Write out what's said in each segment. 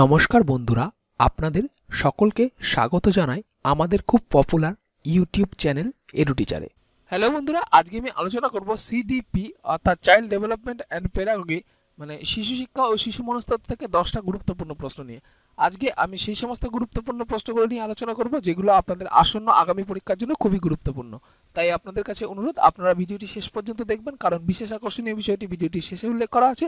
নমস্কার বন্ধুরা আপনাদের সকলকে স্বাগত জানাই আমাদের খুব পপুলার ইউটিউব চ্যানেল এডুটিচারে হ্যালো বন্ধুরা আজকে আমি আলোচনা করব সিডিপি অর্থাৎ চাইল্ড ডেভেলপমেন্ট অ্যান্ড পেডাগোগি মানে শিশু শিক্ষা ও শিশু মনস্তত্ব থেকে দশটা গুরুত্বপূর্ণ প্রশ্ন নিয়ে আজকে আমি সেই সমস্ত গুরুত্বপূর্ণ প্রশ্নগুলো নিয়ে আলোচনা করব যেগুলো আপনাদের আসন্ন আগামী পরীক্ষার জন্য খুবই গুরুত্বপূর্ণ তাই আপনাদের কাছে অনুরোধ আপনারা ভিডিওটি শেষ পর্যন্ত দেখবেন কারণ বিশেষ আকর্ষণীয় বিষয়টি ভিডিওটি শেষে উল্লেখ করা আছে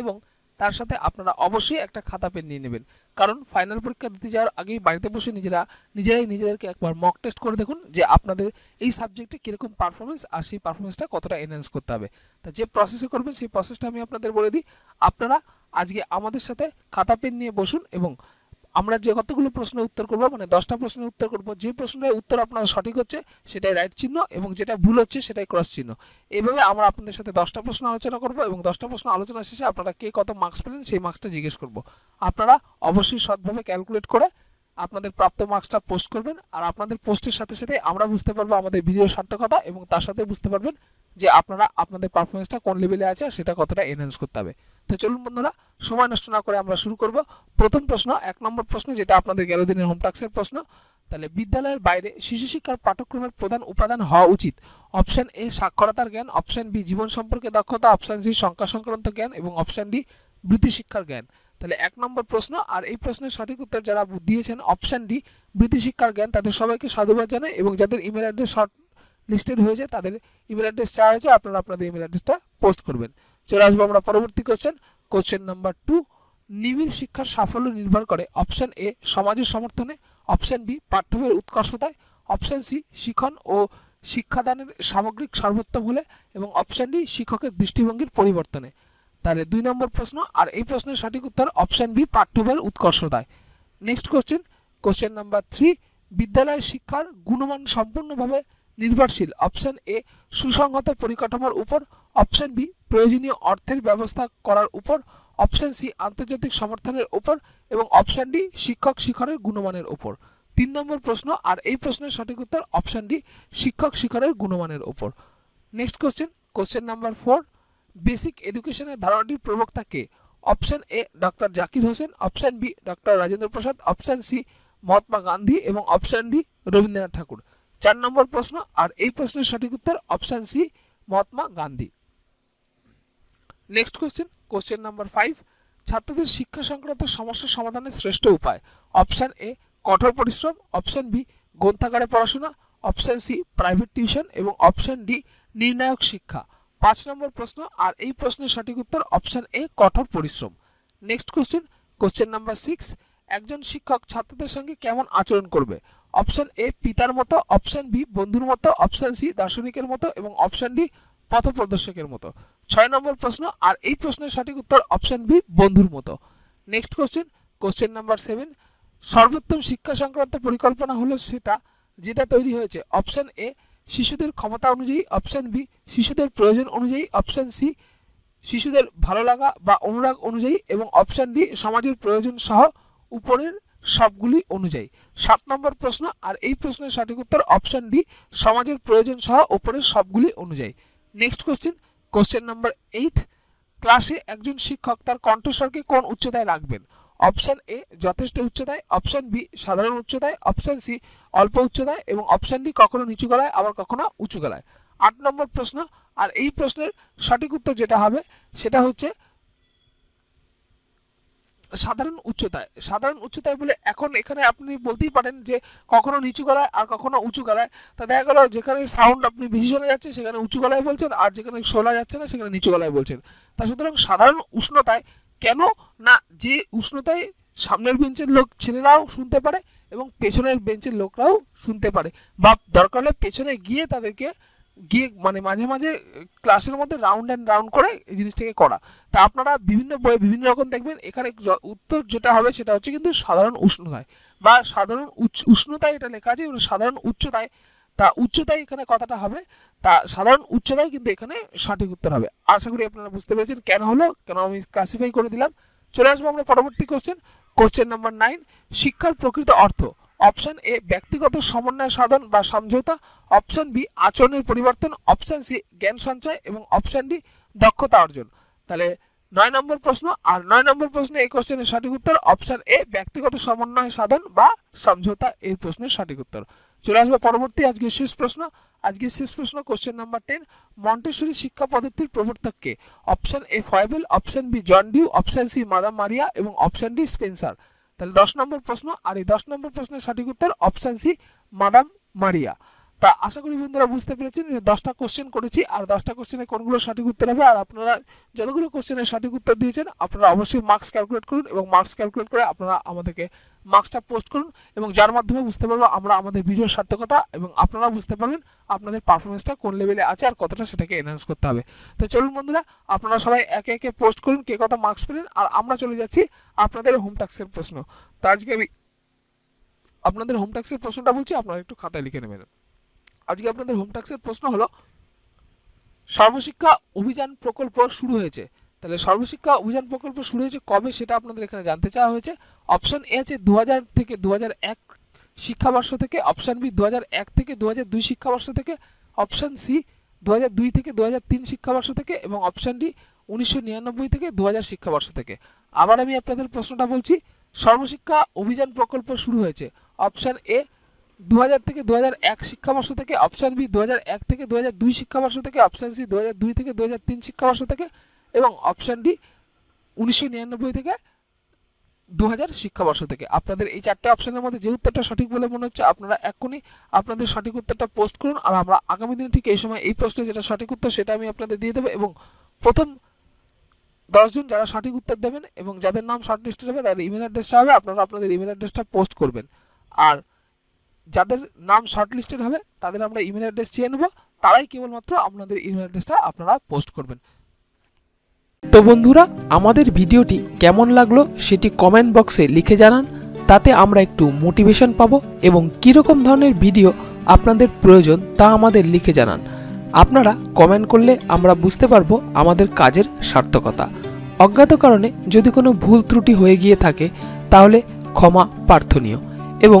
এবং তার সাথে আপনারা অবশ্যই একটা খাতা পেন নিয়ে নেবেন কারণ ফাইনাল পরীক্ষা দিতে যাওয়ার আগেই বাড়িতে বসে নিজেরা নিজেরাই নিজেদেরকে একবার মক টেস্ট করে দেখুন যে আপনাদের এই সাবজেক্টে কীরকম পারফরমেন্স আর সেই পারফরমেন্সটা কতটা এনহ্যান্স করতে হবে তা যে প্রসেসে করবেন সেই প্রসেসটা আমি আপনাদের বলে দিই আপনারা আজকে আমাদের সাথে খাতা পেন নিয়ে বসুন এবং আমরা যে কতগুলো প্রশ্নের উত্তর করব মানে দশটা প্রশ্নের উত্তর করব যে প্রশ্নের উত্তর আপনার সঠিক হচ্ছে সেটাই রাইট চিহ্ন এবং যেটা ভুল হচ্ছে সেটাই ক্রস চিহ্ন এইভাবে আমরা আপনাদের সাথে দশটা প্রশ্ন আলোচনা করব এবং দশটা প্রশ্ন আলোচনা শেষে আপনারা কে কত মার্কস পেলেন সেই মার্কসটা জিজ্ঞেস করব আপনারা অবশ্যই সৎভাবে ক্যালকুলেট করে আপনাদের প্রাপ্ত মার্কসটা পোস্ট করবেন আর আপনাদের পোস্টের সাথে সাথে আমরা বুঝতে পারবো আমাদের ভিডিও সার্থকতা এবং তার সাথে বুঝতে পারবেন যে আপনারা আপনাদের পারফরমেন্সটা কোন লেভেলে আছে আর সেটা কতটা এনহ্যান্স করতে হবে তো চলুন বন্ধুরা সময় নষ্ট না করে আমরা শুরু করব প্রথম প্রশ্ন এক নম্বর প্রশ্ন যেটা আপনাদের গেল দিনের হোমটাক্সের প্রশ্ন তাহলে বিদ্যালয়ের বাইরে শিশু শিক্ষার পাঠ্যক্রমের প্রধান উপাদান হওয়া উচিত অপশান এ সাক্ষরতার জ্ঞান অপশান বি জীবন সম্পর্কে দক্ষতা অপশান সি সংখ্যা সংক্রান্ত জ্ঞান এবং অপশান ডি বৃত্তি শিক্ষার জ্ঞান তাহলে এক নম্বর প্রশ্ন আর এই প্রশ্নের সঠিক উত্তর যারা দিয়েছেন অপশান ডি বৃত্তি শিক্ষার জ্ঞান তাদের সবাইকে সাধুবাদ জানায় এবং যাদের ইমেল অ্যাড্রেস শর্ট লিস্টেড হয়েছে তাদের ইমেল অ্যাড্রেস চাওয়া হয়েছে আপনারা আপনাদের ইমেল অ্যাড্রেসটা পোস্ট করবেন চলে আসবো আমরা পরবর্তী কোশ্চেন কোশ্চেন নাম্বার টু নিবিড় শিক্ষার সাফল্য নির্ভর করে অপশান এ সমাজের সমর্থনে অপশান বি পাঠ্যবইয়ের উৎকর্ষতায় অপশন সি শিখন ও শিক্ষাদানের সামগ্রিক সর্বোত্তম হলে এবং অপশন ডি শিক্ষকের দৃষ্টিভঙ্গির পরিবর্তনে তাহলে দুই নম্বর প্রশ্ন আর এই প্রশ্নের সঠিক উত্তর অপশন বি পাঠ্যবইয়ের উৎকর্ষতায় next question question number three বিদ্যালয় শিক্ষার গুণমান সম্পূর্ণভাবে নির্ভরশীল অপশন এ সুসংহত পরিকাঠামোর উপর অপশন বি প্রয়োজনীয় অর্থের ব্যবস্থা করার উপর অপশন সি আন্তর্জাতিক সমর্থনের উপর এবং অপশন ডি শিক্ষক শিখরের গুণমানের উপর তিন নম্বর প্রশ্ন আর এই প্রশ্নের সঠিক উত্তর অপশন ডি শিক্ষক শিখরের গুণমানের উপর next question question number four basic এডুকেশনের ধারণাটির প্রবক্তা কে option A doctor Zakir Hussain option B doctor Rajendra Prasad option C Mahatma Gandhi এবং অপশন ডি রবীন্দ্রনাথ ঠাকুর চার নম্বর প্রশ্ন আর এই প্রশ্নের সঠিক উত্তর option C Mahatma Gandhi next question question number five ছাত্রদের শিক্ষা সংক্রান্ত সমস্যা সমাধানের শ্রেষ্ঠ উপায় অপশান এ কঠোর পরিশ্রম অপশান বি গ্রন্থাগারে পড়াশোনা অপশান সি প্রাইভেট টিউশন এবং অপশান ডি নির্ণায়ক শিক্ষা পাঁচ নম্বর প্রশ্ন আর এই প্রশ্নের সঠিক উত্তর অপশান এ কঠোর পরিশ্রম next question question number six একজন শিক্ষক ছাত্রদের সঙ্গে কেমন আচরণ করবে অপশন এ পিতার মতো অপশন বি বন্ধুর মতো অপশন সি দার্শনিকের মতো এবং অপশন ডি পথপ্রদর্শকের মতো ছয় নম্বর প্রশ্ন আর এই প্রশ্নের সঠিক উত্তর অপশন বি বন্ধুর মতো next question question number seven সর্বোত্তম শিক্ষা সংক্রান্ত পরিকল্পনা হলো সেটা যেটা তৈরি হয়েছে অপশন এ শিশুদের ক্ষমতা অনুযায়ী অপশন বি শিশুদের প্রয়োজন অনুযায়ী অপশন সি শিশুদের ভালো লাগা বা অনুরাগ অনুযায়ী এবং অপশন ডি সমাজের প্রয়োজন সহ উপরের সবগুলি অনুযায়ী সাত নম্বর প্রশ্ন আর এই প্রশ্নের সঠিক উত্তর অপশন ডি সমাজের প্রয়োজন সহ ওপরের সবগুলি অনুযায়ী next question question number eight ক্লাসে একজন শিক্ষক তার কণ্ঠস্বরকে কোন উচ্চতায় রাখবেন অপশান এ যথেষ্ট উচ্চতায় অপশান বি সাধারণ উচ্চতায় অপশন সি অল্প উচ্চতায় এবং অপশন ডি কখনো নিচু গলায় আবার কখনো উঁচু গলায় আট নম্বর প্রশ্ন আর এই প্রশ্নের সঠিক উত্তর যেটা হবে সেটা হচ্ছে সাধারণ উচ্চতায় সাধারণ উচ্চতায় বলে এখন এখানে আপনি বলতেই পারেন যে কখনো নিচু গলায় আর কখনো উঁচু গলায় তা দেখা গেল যেখানে সাউন্ড আপনি বেশি শোনা যাচ্ছে সেখানে উঁচু গলায় বলছেন আর যেখানে শোনা যাচ্ছে না সেখানে নিচু গলায় বলছেন তা সুতরাং সাধারণ উষ্ণতায় কেন না যে উষ্ণতায় সামনের বেঞ্চের লোক ছেলেরাও শুনতে পারে এবং পেছনের বেঞ্চের লোকরাও শুনতে পারে বা দরকার হলে পেছনে গিয়ে তাদেরকে গিয়ে মানে মাঝে মাঝে ক্লাসের মধ্যে রাউন্ড অ্যান্ড রাউন্ড করে এই জিনিসটাকে করা তা আপনারা বিভিন্ন বইয়ে বিভিন্ন রকম দেখবেন এখানে উত্তর যেটা হবে সেটা হচ্ছে কিন্তু সাধারণ উষ্ণতায় বা সাধারণ উচ্চ উষ্ণতায় এটা লেখা আছে সাধারণ উচ্চতায় তা উচ্চতায় এখানে কথাটা হবে তা সাধারণ উচ্চতায় কিন্তু এখানে সঠিক উত্তর হবে আশা করি আপনারা বুঝতে পেরেছেন কেন হলো কেন আমি ক্লাসিফাই করে দিলাম চলে আসবো আমরা পরবর্তী কোশ্চেন কোশ্চেন নাম্বার নাইন শিক্ষার প্রকৃত অর্থ অপশন এ ব্যক্তিগত সমন্বয় সাধন বা সমঝোতা অপশন বি আচরণের পরিবর্তন অপশন সি জ্ঞান সঞ্চয় এবং অপশন ডি দক্ষতা অর্জন তাহলে নয় নম্বর প্রশ্ন আর নয় নম্বর প্রশ্নে এই কোশ্চেনের সঠিক উত্তর অপশন এ ব্যক্তিগত সমন্বয় সাধন বা সমঝোতা এই প্রশ্নের সঠিক উত্তর চলে আসবে পরবর্তী আজকের শেষ প্রশ্ন আজকের শেষ প্রশ্ন কোশ্চেন নাম্বার টেন মন্টেশ্বরী শিক্ষা পদ্ধতির প্রবর্তককে option A Froebel option B John Dewey option C madam Maria এবং অপশন ডি স্পেন্সার তাহলে দশ নম্বর প্রশ্ন আর এই দশ নম্বর প্রশ্নের সঠিক উত্তর অপশান সি মাদাম মারিয়া তা আশা করি বন্ধুরা বুঝতে পেরেছেন দশটা কোশ্চেন করেছি আর দশটা কোশ্চেনে কোনগুলো সঠিক উত্তর হবে আর আপনারা যতগুলো কোশ্চেনের সঠিক উত্তর দিয়েছেন আপনারা অবশ্যই মার্কস ক্যালকুলেট করুন এবং মার্কস ক্যালকুলেট করে আপনারা আমাদেরকে মার্কসটা পোস্ট করুন এবং যার মাধ্যমে বুঝতে পারবো আমরা আমাদের ভিডিওর সার্থকতা এবং আপনারা বুঝতে পারবেন আপনাদের পারফরমেন্সটা কোন লেভেলে আছে আর কতটা সেটাকে এনহান্স করতে হবে তো চলুন বন্ধুরা আপনারা সবাই একে একে পোস্ট করুন কে কত মার্কস পেলেন আর আমরা চলে যাচ্ছি আপনাদের হোম ট্যাক্সের প্রশ্ন তো আজকে আমি আপনাদের হোম ট্যাক্সের প্রশ্নটা বলছি আপনারা একটু খাতায় লিখে নেবেন আজকে আপনাদের হোম ট্যাক্সের প্রশ্ন হলো সর্বশিক্ষা অভিযান প্রকল্প শুরু হয়েছে তাহলে সর্বশিক্ষা অভিযান প্রকল্প শুরু হয়েছে কবে সেটা আপনাদের এখানে জানতে চাওয়া হয়েছে অপশন এ আছে দু থেকে দু শিক্ষাবর্ষ থেকে অপশান বি দু থেকে দু দুই শিক্ষাবর্ষ থেকে অপশান সি দু দুই থেকে দু তিন শিক্ষাবর্ষ থেকে এবং অপশান ডি উনিশশো থেকে দু শিক্ষাবর্ষ থেকে আবার আমি আপনাদের প্রশ্নটা বলছি সর্বশিক্ষা অভিযান প্রকল্প শুরু হয়েছে অপশান এ দু থেকে দু এক শিক্ষাবর্ষ থেকে অপশান বি দু এক থেকে দু দুই শিক্ষাবর্ষ থেকে অপশান সি দু দুই থেকে দু তিন শিক্ষাবর্ষ থেকে এবং অপশান ডি উনিশশো নিরানব্বই থেকে দু হাজার শিক্ষাবর্ষ থেকে আপনাদের এই চারটে অপশানের মধ্যে যে উত্তরটা সঠিক বলে মনে হচ্ছে আপনারা এক্ষুনি আপনাদের সঠিক উত্তরটা পোস্ট করুন আর আমরা আগামী দিনে ঠিক এই সময় এই প্রশ্নের যেটা সঠিক উত্তর সেটা আমি আপনাদের দিয়ে দেবো এবং প্রথম দশজন যারা সঠিক উত্তর দেবেন এবং যাদের নাম শর্ট লিস্টে দেবে তাদের ইমেল অ্যাড্রেসটা হবে আপনারা আপনাদের ইমেল অ্যাড্রেসটা পোস্ট করবেন আর যাদের নাম শর্টলিস্টেড হবে তাদের আমরা ইমেল অ্যাড্রেস চেয়ে নেব তারাই কেবলমাত্র আপনাদের ইমেল অ্যাড্রেসটা আপনারা পোস্ট করবেন তো বন্ধুরা আমাদের ভিডিওটি কেমন লাগলো সেটি কমেন্ট বক্সে লিখে জানান তাতে আমরা একটু মোটিভেশন পাব এবং কীরকম ধরনের ভিডিও আপনাদের প্রয়োজন তা আমাদের লিখে জানান আপনারা কমেন্ট করলে আমরা বুঝতে পারবো আমাদের কাজের সার্থকতা অজ্ঞাত কারণে যদি কোনো ভুল ত্রুটি হয়ে গিয়ে থাকে তাহলে ক্ষমা প্রার্থনীয় এবং